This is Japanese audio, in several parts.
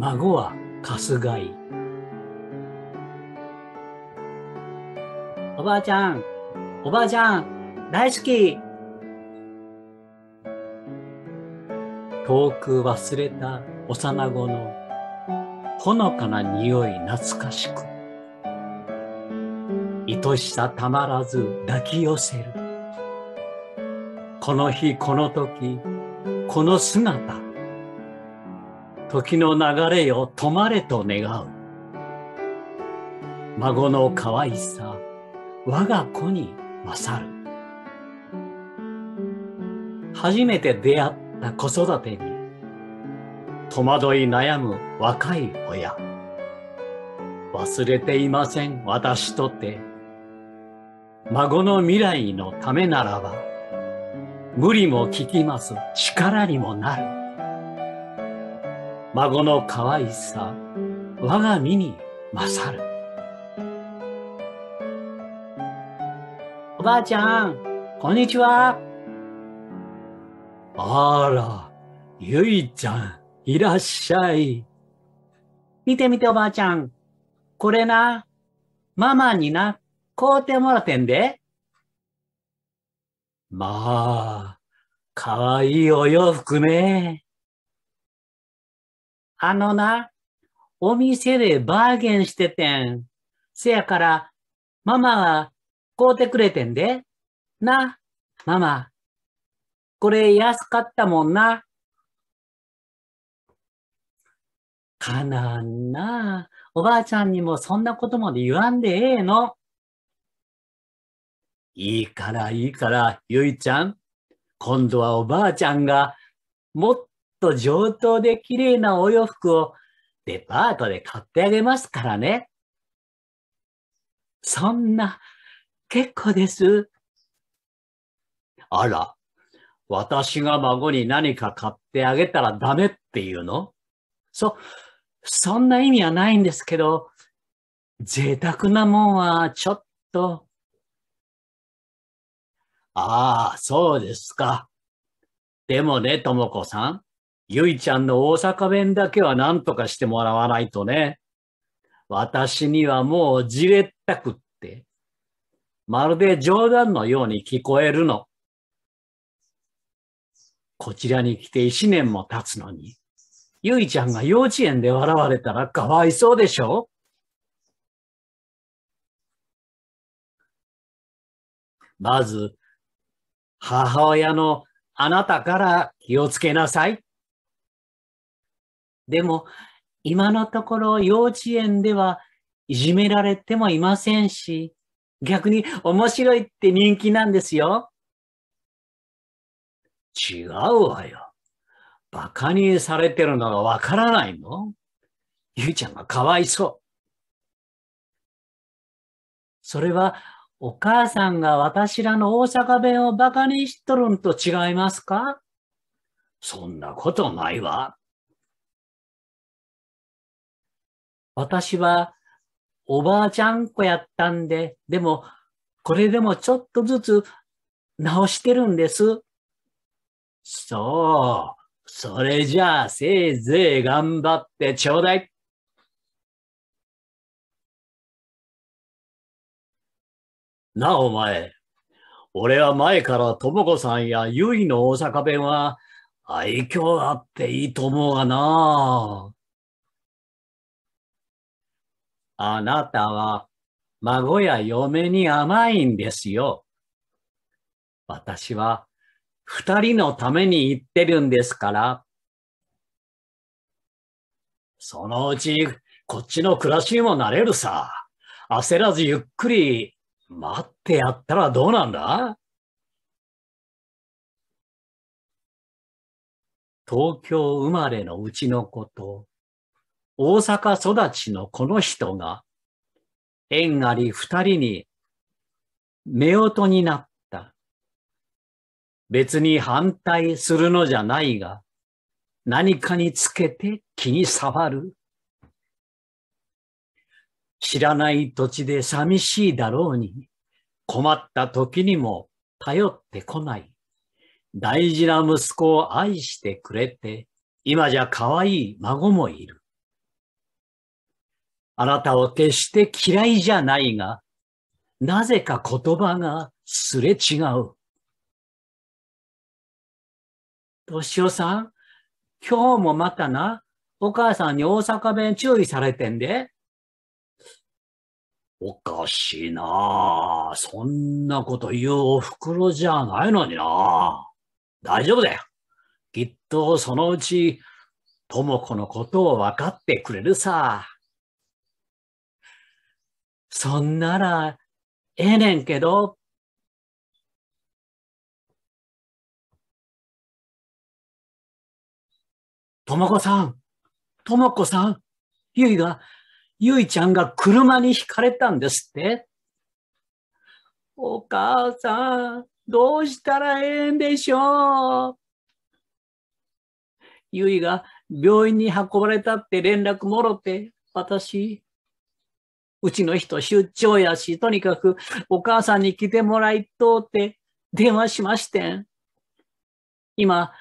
孫は春日井おばあちゃんおばあちゃん大好き遠く忘れた幼子のほのかな匂い懐かしく愛しさたまらず抱き寄せるこの日この時この姿時の流れよ止まれと願う孫の可愛さ我が子に勝る初めて出会った子育てに戸惑い悩む若い親忘れていません私とて孫の未来のためならば無理も聞きます力にもなる孫の可愛さ、我が身に勝る。おばあちゃん、こんにちは。あら、ゆいちゃん、いらっしゃい。見てみておばあちゃん。これな、ママにな、買うてもらってんで。まあ、かわいいお洋服ね。あのな、お店でバーゲンしててん。せやから、ママは買うてくれてんで。な、ママ。これ安かったもんな。かなんな。おばあちゃんにもそんなことまで言わんでええの。いいからいいから、ゆいちゃん。今度はおばあちゃんがもっと上等で綺麗なお洋服をデパートで買ってあげますからね。そんな、結構です。あら、私が孫に何か買ってあげたらダメっていうのそ、そんな意味はないんですけど、贅沢なもんはちょっと。ああ、そうですか。でもね、ともこさん。ゆいちゃんの大阪弁だけは何とかしてもらわないとね。私にはもうじれったくって、まるで冗談のように聞こえるの。こちらに来て一年も経つのに、ゆいちゃんが幼稚園で笑われたらかわいそうでしょまず、母親のあなたから気をつけなさい。でも、今のところ幼稚園ではいじめられてもいませんし、逆に面白いって人気なんですよ。違うわよ。馬鹿にされてるのがわからないのゆいちゃんがかわいそう。それはお母さんが私らの大阪弁を馬鹿にしとるんと違いますかそんなことないわ。私はおばあちゃん子やったんで、でも、これでもちょっとずつ直してるんです。そう。それじゃあ、せいぜい頑張ってちょうだい。なあ、お前。俺は前からともこさんやゆいの大阪弁は愛嬌あっていいと思うがな。あなたは孫や嫁に甘いんですよ。私は二人のために言ってるんですから。そのうちこっちの暮らしにもなれるさ。焦らずゆっくり待ってやったらどうなんだ東京生まれのうちのこと、大阪育ちのこの人が、縁あり二人に、夫婦になった。別に反対するのじゃないが、何かにつけて気に触る。知らない土地で寂しいだろうに、困った時にも頼ってこない。大事な息子を愛してくれて、今じゃ可愛い孫もいる。あなたを決して嫌いじゃないが、なぜか言葉がすれ違う。としおさん、今日もまたな、お母さんに大阪弁注意されてんで。おかしいなそんなこと言うお袋じゃないのにな大丈夫だよ。きっとそのうち、とも子のことを分かってくれるさ。そんなら、ええねんけど、ともこさん、ともこさん、ゆいが、ゆいちゃんが車にひかれたんですって。お母さん、どうしたらええんでしょう。ゆいが病院に運ばれたって連絡もろて、私、うちの人出張やし、とにかくお母さんに来てもらいとうって電話しましてん。今、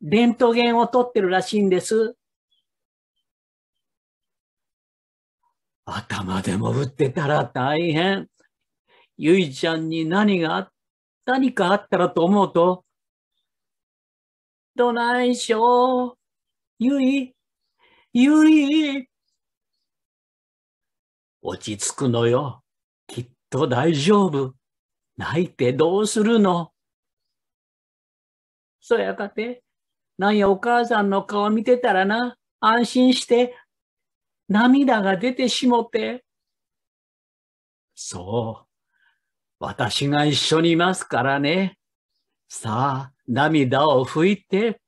レントゲンを取ってるらしいんです。頭でも打ってたら大変。ゆいちゃんに何があった何かあったらと思うと、どないしょう、ゆい、ゆい、落ち着くのよ。きっと大丈夫。泣いてどうするのそやかて、なんやお母さんの顔見てたらな、安心して、涙が出てしもて。そう。私が一緒にいますからね。さあ、涙を拭いて。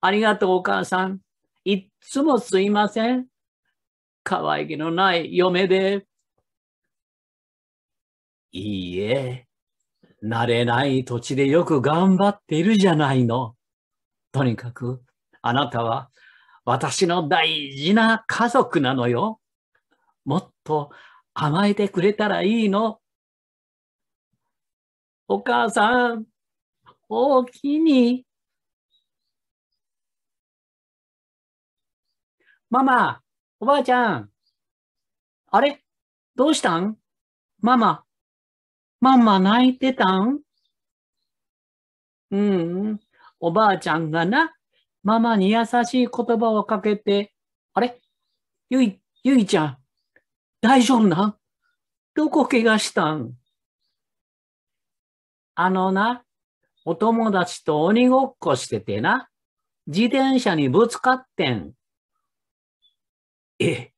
ありがとう、お母さん。いっつもすいません。可愛げのない嫁で、いいえ、慣れない土地でよく頑張っているじゃないの。とにかく、あなたは私の大事な家族なのよ。もっと甘えてくれたらいいの。お母さん、おおきに。ママ、おばあちゃん。あれどうしたんママ。ママ泣いてたんうん。おばあちゃんがな、ママに優しい言葉をかけて、あれゆい、ゆいちゃん。大丈夫なんどこ怪我したんあのな、お友達と鬼ごっこしててな、自転車にぶつかってん。え、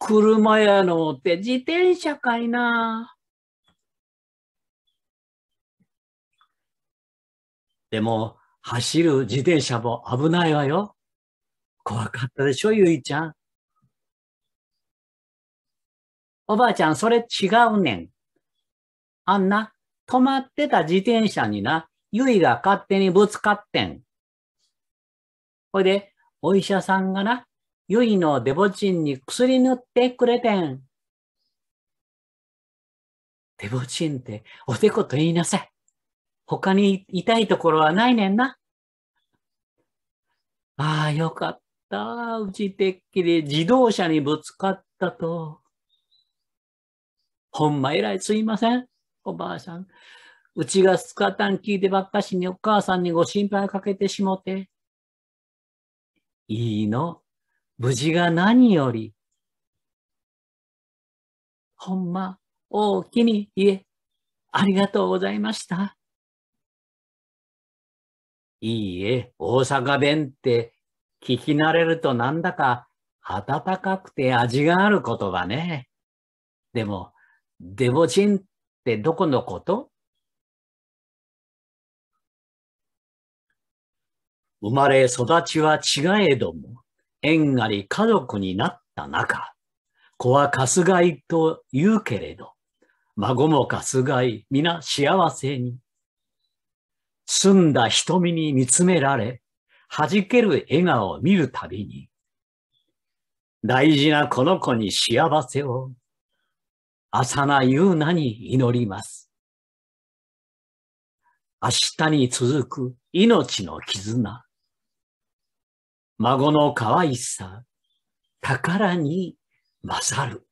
車やのって自転車かいな。でも、走る自転車も危ないわよ。怖かったでしょ、ゆいちゃん。おばあちゃん、それ違うねん。あんな、止まってた自転車にな、ゆいが勝手にぶつかってん。ほいで、お医者さんがな、ゆいのデボチンに薬塗ってくれてん。デボチンっておでこと言いなさい。他に痛いところはないねんな。ああ、よかった。うちてっきり自動車にぶつかったと。ほんま偉いすいません。おばあさん。うちがスカタン聞いてばっかしにお母さんにご心配かけてしもて。いいの。無事が何より、ほんま、大きに言え、ありがとうございました。いいえ、大阪弁って聞き慣れるとなんだか暖かくて味がある言葉ね。でも、デボチンってどこのこと生まれ育ちは違えども、縁あり家族になった中、子はかすがいと言うけれど、孫もかすがい、皆幸せに。澄んだ瞳に見つめられ、弾ける笑顔を見るたびに、大事なこの子に幸せを、浅なゆうなに祈ります。明日に続く命の絆。孫の可愛さ、宝に勝る。